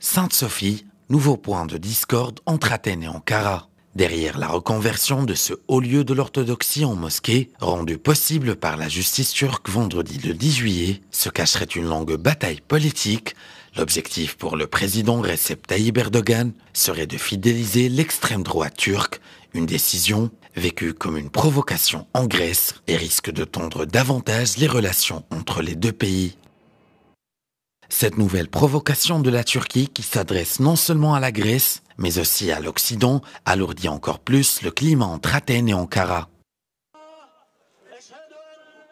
Sainte-Sophie, nouveau point de discorde entre Athènes et Ankara. Derrière la reconversion de ce haut lieu de l'orthodoxie en mosquée, rendue possible par la justice turque vendredi le 10 juillet, se cacherait une longue bataille politique. L'objectif pour le président Recep Tayyip Erdogan serait de fidéliser l'extrême droite turque, une décision vécue comme une provocation en Grèce et risque de tendre davantage les relations entre les deux pays. Cette nouvelle provocation de la Turquie qui s'adresse non seulement à la Grèce, mais aussi à l'Occident, alourdit encore plus le climat entre Athènes et Ankara.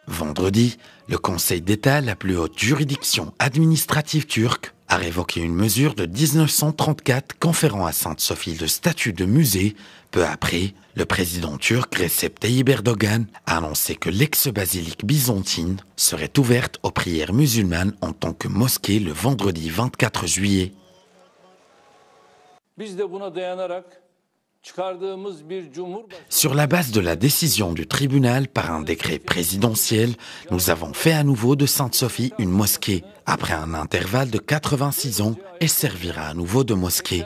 Vendredi, le Conseil d'État, la plus haute juridiction administrative turque, a révoqué une mesure de 1934 conférant à Sainte-Sophie le statut de musée. Peu après, le président turc Recep Tayyip Erdogan a annoncé que l'ex-basilique byzantine serait ouverte aux prières musulmanes en tant que mosquée le vendredi 24 juillet. Sur la base de la décision du tribunal par un décret présidentiel, nous avons fait à nouveau de Sainte-Sophie une mosquée après un intervalle de 86 ans et servira à nouveau de mosquée.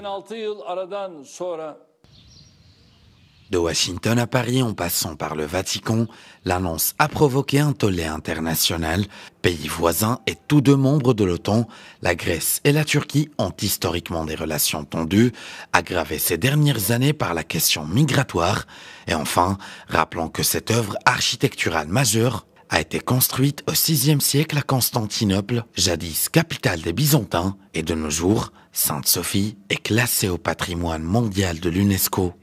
De Washington à Paris, en passant par le Vatican, l'annonce a provoqué un tollé international. Pays voisins et tous deux membres de l'OTAN, la Grèce et la Turquie ont historiquement des relations tendues, aggravées ces dernières années par la question migratoire. Et enfin, rappelons que cette œuvre architecturale majeure a été construite au VIe siècle à Constantinople, jadis capitale des Byzantins, et de nos jours, Sainte-Sophie est classée au patrimoine mondial de l'UNESCO.